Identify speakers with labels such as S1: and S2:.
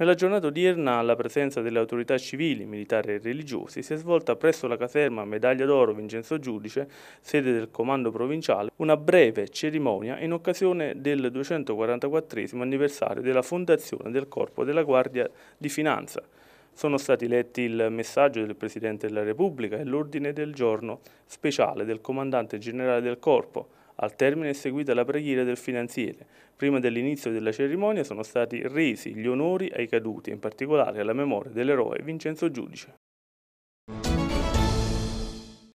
S1: Nella giornata odierna la presenza delle autorità civili, militari e religiosi si è svolta presso la caserma Medaglia d'Oro Vincenzo Giudice, sede del comando provinciale, una breve cerimonia in occasione del 244 anniversario della fondazione del Corpo della Guardia di Finanza. Sono stati letti il messaggio del Presidente della Repubblica e l'ordine del giorno speciale del Comandante Generale del Corpo, al termine è seguita la preghiera del finanziere. Prima dell'inizio della cerimonia sono stati resi gli onori ai caduti, in particolare alla memoria dell'eroe Vincenzo Giudice.